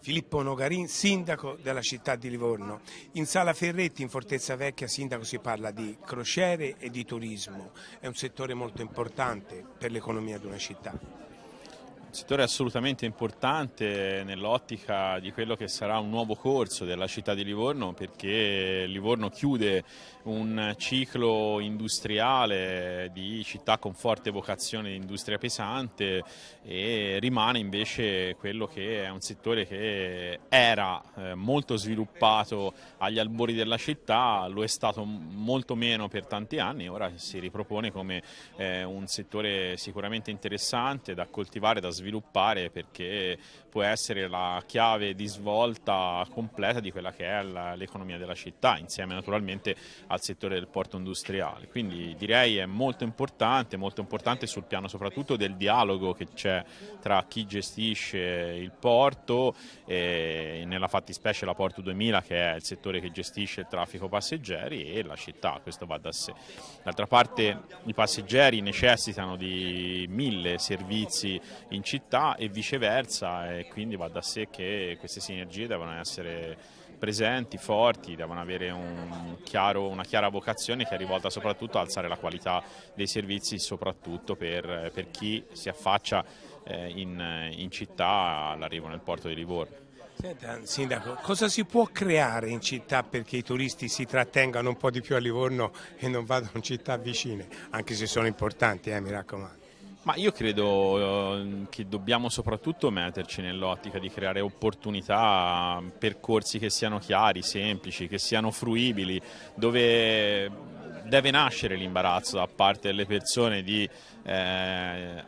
Filippo Nogarin, sindaco della città di Livorno. In Sala Ferretti, in Fortezza Vecchia, sindaco, si parla di crociere e di turismo. È un settore molto importante per l'economia di una città settore assolutamente importante nell'ottica di quello che sarà un nuovo corso della città di Livorno perché Livorno chiude un ciclo industriale di città con forte vocazione di industria pesante e rimane invece quello che è un settore che era eh, molto sviluppato agli albori della città, lo è stato molto meno per tanti anni, e ora si ripropone come eh, un settore sicuramente interessante da coltivare, da sviluppare sviluppare perché può essere la chiave di svolta completa di quella che è l'economia della città insieme naturalmente al settore del porto industriale. Quindi direi è molto importante, molto importante sul piano soprattutto del dialogo che c'è tra chi gestisce il porto e nella fattispecie la Porto 2000 che è il settore che gestisce il traffico passeggeri e la città, questo va da sé. D'altra parte i passeggeri necessitano di mille servizi in città e viceversa e quindi va da sé che queste sinergie devono essere presenti, forti, devono avere un chiaro, una chiara vocazione che è rivolta soprattutto ad alzare la qualità dei servizi soprattutto per, per chi si affaccia eh, in, in città all'arrivo nel porto di Livorno. Senta, Sindaco, cosa si può creare in città perché i turisti si trattengano un po' di più a Livorno e non vadano in città vicine, anche se sono importanti, eh, mi raccomando? Ma io credo eh, che dobbiamo soprattutto metterci nell'ottica di creare opportunità, percorsi che siano chiari, semplici, che siano fruibili, dove deve nascere l'imbarazzo da parte delle persone di eh,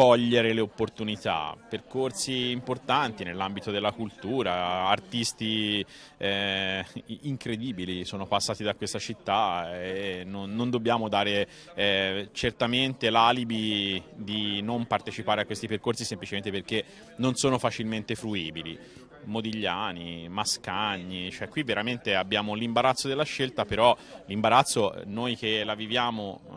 cogliere le opportunità, percorsi importanti nell'ambito della cultura, artisti eh, incredibili sono passati da questa città e non, non dobbiamo dare eh, certamente l'alibi di non partecipare a questi percorsi semplicemente perché non sono facilmente fruibili. Modigliani, Mascagni, cioè qui veramente abbiamo l'imbarazzo della scelta, però l'imbarazzo noi che la viviamo eh,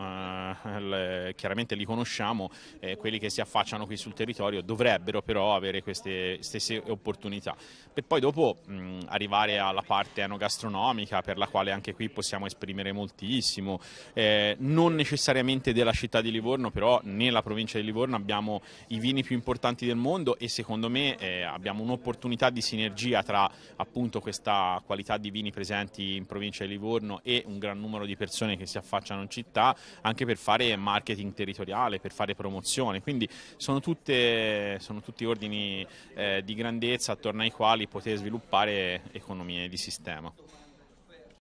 eh, chiaramente li conosciamo, eh, quelli che si affacciano qui sul territorio dovrebbero però avere queste stesse opportunità. Per poi dopo mh, arrivare alla parte enogastronomica per la quale anche qui possiamo esprimere moltissimo, eh, non necessariamente della città di Livorno, però nella provincia di Livorno abbiamo i vini più importanti del mondo e secondo me eh, abbiamo un'opportunità di sinergia tra appunto questa qualità di vini presenti in provincia di Livorno e un gran numero di persone che si affacciano in città anche per fare marketing territoriale, per fare promozione, quindi sono, tutte, sono tutti ordini eh, di grandezza attorno ai quali poter sviluppare economie di sistema.